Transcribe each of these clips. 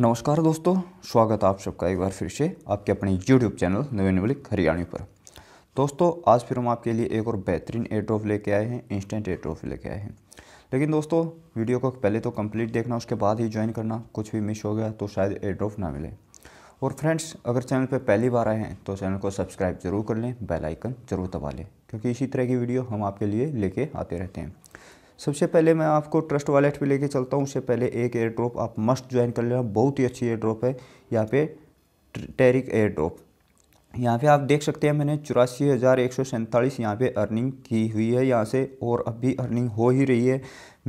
नमस्कार दोस्तों स्वागत आप सबका एक बार फिर से आपके अपने यूट्यूब चैनल नवीन मलिक हरियाणी पर दोस्तों आज फिर हम आपके लिए एक और बेहतरीन एयरड्रॉप लेके आए हैं इंस्टेंट एयरड्रॉप लेके आए हैं लेकिन दोस्तों वीडियो को पहले तो कंप्लीट देखना उसके बाद ही ज्वाइन करना कुछ भी मिस हो गया तो शायद एयरड्रॉप ना मिले और फ्रेंड्स अगर चैनल पर पहली बार आए हैं तो चैनल को सब्सक्राइब जरूर कर लें बेलाइकन जरूर दबा लें क्योंकि इसी तरह की वीडियो हम आपके लिए लेके आते रहते हैं सबसे पहले मैं आपको ट्रस्ट वॉलेट पे लेके चलता हूँ उससे पहले एक एयर ड्रॉप आप मस्ट ज्वाइन कर लेना बहुत ही अच्छी एयर ड्रॉप है यहाँ पे टेरिक एयर ड्रॉप यहाँ पे आप देख सकते हैं मैंने चौरासी हज़ार एक सौ सैंतालीस यहाँ पर अर्निंग की हुई है यहाँ से और अभी अर्निंग हो ही रही है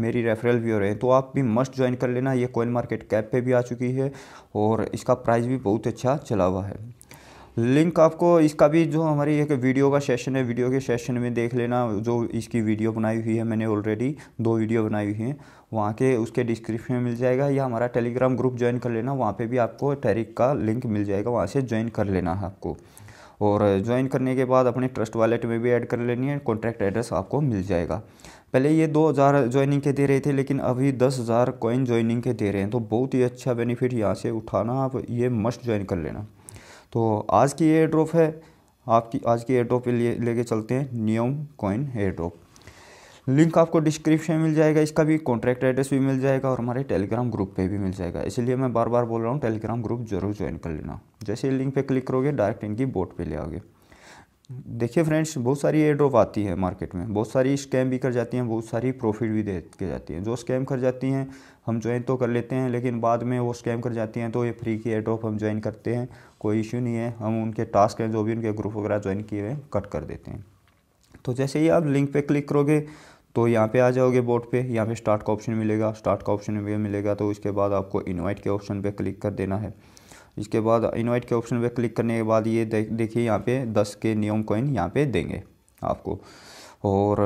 मेरी रेफरल भी हो रहे हैं तो आप भी मस्ट ज्वाइन कर लेना ये कोइन मार्केट कैप पे भी आ चुकी है और इसका प्राइस भी बहुत अच्छा चला हुआ है लिंक आपको इसका भी जो हमारी एक वीडियो का सेशन है वीडियो के सेशन में देख लेना जो इसकी वीडियो बनाई हुई है मैंने ऑलरेडी दो वीडियो बनाई हुई हैं वहाँ के उसके डिस्क्रिप्शन में मिल जाएगा या हमारा टेलीग्राम ग्रुप ज्वाइन कर लेना वहाँ पे भी आपको टेरिक का लिंक मिल जाएगा वहाँ से ज्वाइन कर लेना है आपको और ज्वाइन करने के बाद अपने ट्रस्ट वॉलेट में भी ऐड कर लेनी है कॉन्ट्रैक्ट एड्रेस आपको मिल जाएगा पहले ये दो हज़ार ज्वाइनिंग के दे रहे थे लेकिन अभी दस हज़ार कॉइन ज्वाइनिंग के दे रहे हैं तो बहुत ही अच्छा बेनिफिट यहाँ से उठाना आप ये मस्ट ज्वाइन कर लेना तो आज की एयर ड्रॉप है आपकी आज की एयर ड्रॉप ले लेके चलते हैं नियम कॉइन एयर ड्रॉप लिंक आपको डिस्क्रिप्शन में मिल जाएगा इसका भी कॉन्ट्रैक्ट एड्रेस भी मिल जाएगा और हमारे टेलीग्राम ग्रुप पे भी मिल जाएगा इसलिए मैं बार बार बोल रहा हूँ टेलीग्राम ग्रुप जरूर ज्वाइन कर लेना जैसे लिंक पे क्लिक करोगे डायरेक्ट इनकी बोट पे ले आओगे देखिए फ्रेंड्स बहुत सारी एयर ड्रॉप आती है मार्केट में बहुत सारी स्कैम भी कर जाती हैं बहुत सारी प्रॉफिट भी दे के जाती हैं जो स्कैम कर जाती हैं हम ज्वाइन तो कर लेते हैं लेकिन बाद में वो स्कैम कर जाती हैं तो ये फ्री की एयर ड्रॉप हम ज्वाइन करते हैं कोई इशू नहीं है हम उनके टास्क हैं जो भी उनके ग्रुप वगैरह ज्वाइन किए हुए कट कर देते हैं तो जैसे ही आप लिंक पर क्लिक करोगे तो यहाँ पे आ जाओगे बोर्ड पे यहाँ पे स्टार्ट का ऑप्शन मिलेगा स्टार्ट का ऑप्शन मिलेगा तो उसके बाद आपको इनवाइट के ऑप्शन पे क्लिक कर देना है इसके बाद इनवाइट के ऑप्शन पे क्लिक करने के बाद ये दे, देखिए यहाँ पे दस के नियम कॉइन यहाँ पे देंगे आपको और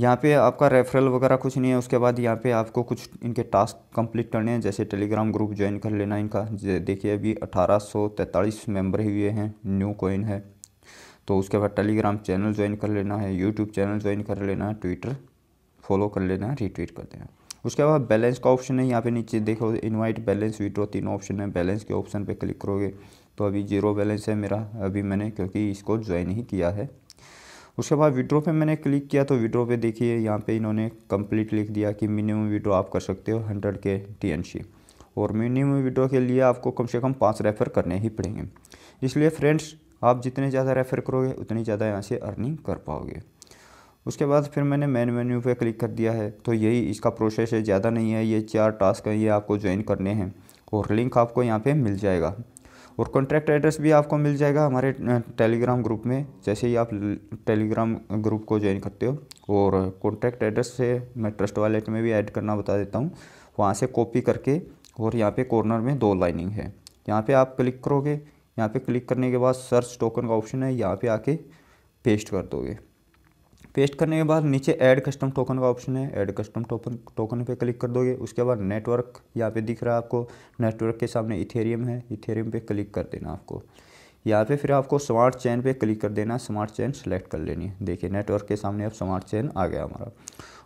यहाँ पे आपका रेफरल वगैरह कुछ नहीं है उसके बाद यहाँ पे आपको कुछ इनके टास्क कंप्लीट करने हैं जैसे टेलीग्राम ग्रुप ज्वाइन कर लेना इनका देखिए अभी अठारह मेंबर ही हुए हैं न्यू कॉइन है तो उसके बाद टेलीग्राम चैनल ज्वाइन कर लेना है यूट्यूब चैनल ज्वाइन कर लेना है ट्विटर फॉलो कर लेना है रीट्वीट कर देना उसके बाद बैलेंस का ऑप्शन है यहाँ पे नीचे देखो इनवाइट बैलेंस विड्रो तीनों ऑप्शन है बैलेंस के ऑप्शन पे क्लिक करोगे तो अभी जीरो बैलेंस है मेरा अभी मैंने क्योंकि इसको ज्वाइन ही किया है उसके बाद विड्रो पे मैंने क्लिक किया तो विड्रो पे देखिए यहाँ पे इन्होंने कंप्लीट लिख दिया कि मिनिमम विड्रो आप कर सकते हो हंड्रेड के टी और मिनिमम विड्रो के लिए आपको कम से कम पाँच रेफ़र करने ही पड़ेंगे इसलिए फ्रेंड्स आप जितने ज़्यादा रेफ़र करोगे उतनी ज़्यादा यहाँ से अर्निंग कर पाओगे उसके बाद फिर मैंने मेन मेन्यू पे क्लिक कर दिया है तो यही इसका प्रोसेस है ज़्यादा नहीं है ये चार टास्क हैं ये आपको ज्वाइन करने हैं और लिंक आपको यहाँ पे मिल जाएगा और कॉन्ट्रैक्ट एड्रेस भी आपको मिल जाएगा हमारे टेलीग्राम ग्रुप में जैसे ही आप टेलीग्राम ग्रुप को ज्वाइन करते हो और कॉन्ट्रैक्ट एड्रेस से मैं ट्रस्ट वॉलेट में भी ऐड करना बता देता हूँ वहाँ से कॉपी करके और यहाँ पर कॉर्नर में दो लाइनिंग है यहाँ पर आप क्लिक करोगे यहाँ पर क्लिक करने के बाद सर्च टोकन का ऑप्शन है यहाँ पर आके पेस्ट कर दोगे पेस्ट करने के बाद नीचे ऐड कस्टम टोकन का ऑप्शन है ऐड कस्टम टोकन टोकन पे क्लिक कर दोगे उसके बाद नेटवर्क यहाँ पे दिख रहा है आपको नेटवर्क के सामने इथेरियम है इथेरियम पे क्लिक कर देना आपको यहाँ पे फिर आपको स्मार्ट चैन पे क्लिक कर देना स्मार्ट चैन सेलेक्ट कर लेनी है देखिए नेटवर्क के सामने अब स्मार्ट चैन आ गया हमारा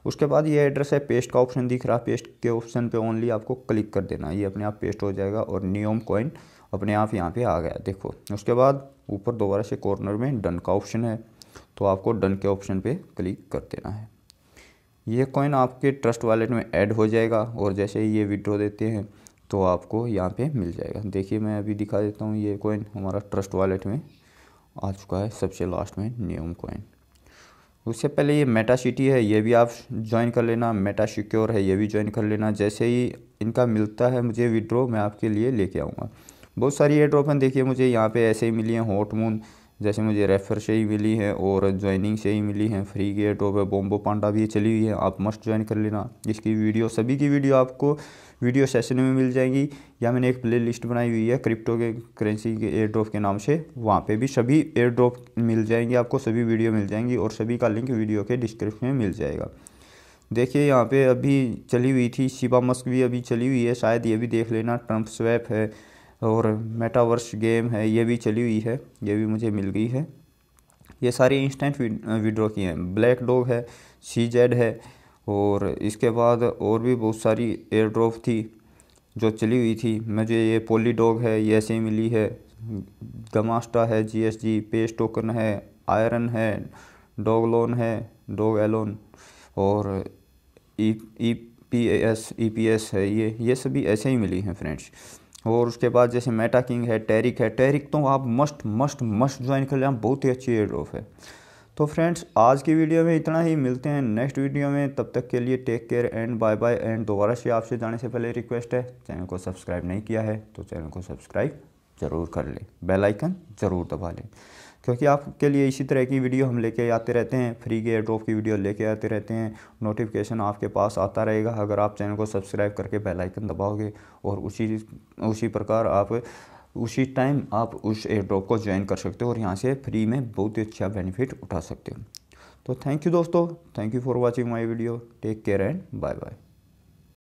उसके बाद ये एड्रेस है पेस्ट का ऑप्शन दिख रहा है पेस्ट के ऑप्शन पर ओनली आपको क्लिक कर देना ये अपने आप पेस्ट हो जाएगा और नियम कॉइन अपने आप यहाँ पर आ गया देखो उसके बाद ऊपर दोबारा से कॉर्नर में डन का ऑप्शन है तो आपको डन के ऑप्शन पे क्लिक कर देना है ये कॉइन आपके ट्रस्ट वॉलेट में ऐड हो जाएगा और जैसे ही ये विड्रो देते हैं तो आपको यहाँ पे मिल जाएगा देखिए मैं अभी दिखा देता हूँ ये कॉइन हमारा ट्रस्ट वॉलेट में आ चुका है सबसे लास्ट में न्यूम कॉइन उससे पहले ये मेटा सिटी है ये भी आप ज्वाइन कर लेना मेटा सिक्योर है ये भी ज्वाइन कर लेना जैसे ही इनका मिलता है मुझे विड्रो मैं आपके लिए लेके आऊँगा बहुत सारी एयर ड्रॉपन देखिए मुझे यहाँ पे ऐसे ही मिली हैं हॉट मून जैसे मुझे रेफ़र से ही मिली है और ज्वाइनिंग से ही मिली है फ्री गेट और बोम्बो पांडा भी चली हुई है आप मस्ट ज्वाइन कर लेना इसकी वीडियो सभी की वीडियो आपको वीडियो सेशन में मिल जाएगी या मैंने एक प्ले लिस्ट बनाई हुई है क्रिप्टो के करेंसी के एयर ड्रॉप के नाम से वहाँ पे भी सभी एयर ड्रॉप मिल जाएंगे आपको सभी वीडियो मिल जाएंगी और सभी का लिंक वीडियो के डिस्क्रिप्शन में मिल जाएगा देखिए यहाँ पे अभी चली हुई थी शिवा मस्क भी अभी चली हुई है शायद ये भी देख लेना ट्रम्प स्वैप है और मेटावर्स गेम है ये भी चली हुई है ये भी मुझे मिल गई है ये सारी इंस्टेंट विड्रॉ की हैं ब्लैक डॉग है सी जेड है और इसके बाद और भी बहुत सारी एयर ड्रॉप थी जो चली हुई थी मुझे ये पोली डॉग है ये ऐसे ही मिली है गमास्टा है जी एस जी पेस टोकन है आयरन है डॉग लोन है डॉग एलोन और E E P S E P S है ये ये सभी ऐसे ही मिली हैं फ्रेंड्स और उसके बाद जैसे मेटा किंग है टेरिक है टेरिक तो आप मस्ट मस्ट मस्ट ज्वाइन कर लें बहुत ही अच्छी एयर है तो फ्रेंड्स आज की वीडियो में इतना ही मिलते हैं नेक्स्ट वीडियो में तब तक के लिए take care and bye bye and दोबारा से आपसे जाने से पहले रिक्वेस्ट है चैनल को सब्सक्राइब नहीं किया है तो चैनल को सब्सक्राइब ज़रूर कर लें बेलाइकन ज़रूर दबा लें क्योंकि आपके लिए इसी तरह की वीडियो हम लेके आते रहते हैं फ्री के ड्रॉप की वीडियो लेके आते रहते हैं नोटिफिकेशन आपके पास आता रहेगा अगर आप चैनल को सब्सक्राइब करके बेल आइकन दबाओगे और उसी उसी प्रकार आप उसी टाइम आप उस एयर ड्रॉप को ज्वाइन कर सकते हो और यहाँ से फ्री में बहुत ही अच्छा बेनिफिट उठा सकते हो तो थैंक यू दोस्तों thank you for watching my video take care and bye bye